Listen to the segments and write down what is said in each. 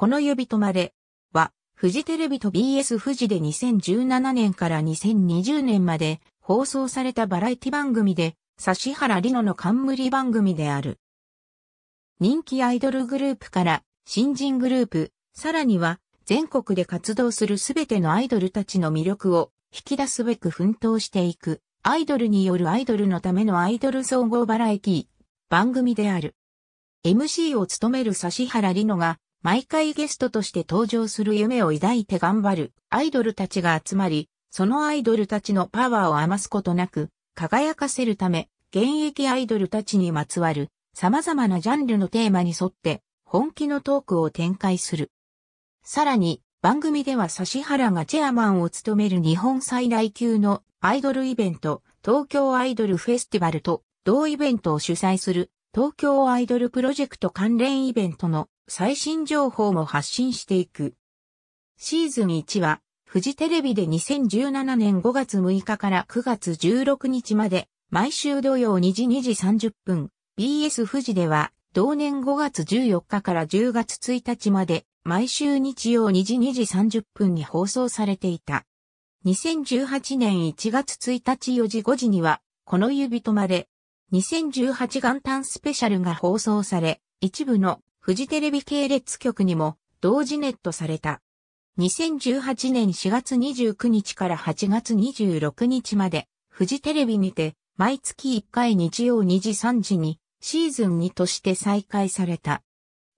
この呼び止まれは、フジテレビと BS フジで2017年から2020年まで放送されたバラエティ番組で、指原莉乃の冠番組である。人気アイドルグループから新人グループ、さらには全国で活動するすべてのアイドルたちの魅力を引き出すべく奮闘していく、アイドルによるアイドルのためのアイドル総合バラエティ番組である。MC を務める指原莉乃が毎回ゲストとして登場する夢を抱いて頑張るアイドルたちが集まり、そのアイドルたちのパワーを余すことなく輝かせるため、現役アイドルたちにまつわる様々なジャンルのテーマに沿って本気のトークを展開する。さらに、番組では指原がチェアマンを務める日本最大級のアイドルイベント、東京アイドルフェスティバルと同イベントを主催する東京アイドルプロジェクト関連イベントの最新情報も発信していく。シーズン1は、フジテレビで2017年5月6日から9月16日まで、毎週土曜2時2時30分、BS 富士では、同年5月14日から10月1日まで、毎週日曜2時2時30分に放送されていた。2018年1月1日4時5時には、この指とまれ、2018元旦スペシャルが放送され、一部のフジテレビ系列局にも同時ネットされた。2018年4月29日から8月26日まで、フジテレビにて、毎月1回日曜2時3時に、シーズン2として再開された。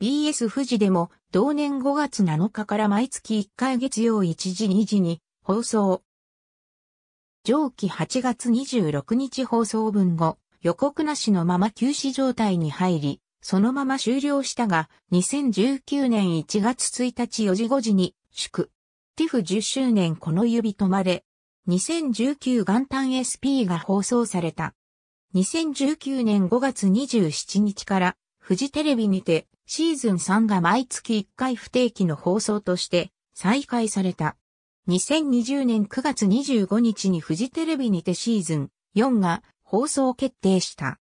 BS 富士でも同年5月7日から毎月1回月曜1時2時に放送。上記8月26日放送分後、予告なしのまま休止状態に入り、そのまま終了したが、2019年1月1日4時5時に、祝、ティフ10周年この指止まれ、2019元旦 SP が放送された。2019年5月27日から、フジテレビにて、シーズン3が毎月1回不定期の放送として、再開された。2020年9月25日にフジテレビにてシーズン4が放送決定した。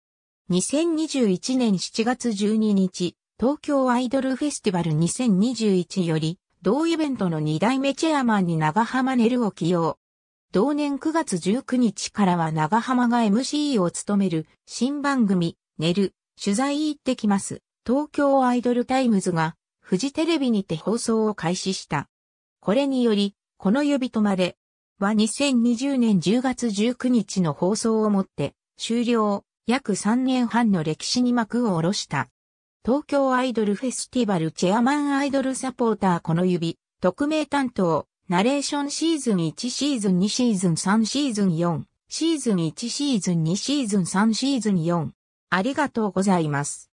2021年7月12日、東京アイドルフェスティバル2021より、同イベントの2代目チェアマンに長浜ネるを起用。同年9月19日からは長浜が MC を務める新番組、ネる、取材行ってきます。東京アイドルタイムズが、フジテレビにて放送を開始した。これにより、この呼び止まれは2020年10月19日の放送をもって終了。約3年半の歴史に幕を下ろした。東京アイドルフェスティバルチェアマンアイドルサポーターこの指、特命担当、ナレーションシーズン1シーズン2シーズン3シーズン4、シーズン1シーズン2シーズン3シーズン4。ありがとうございます。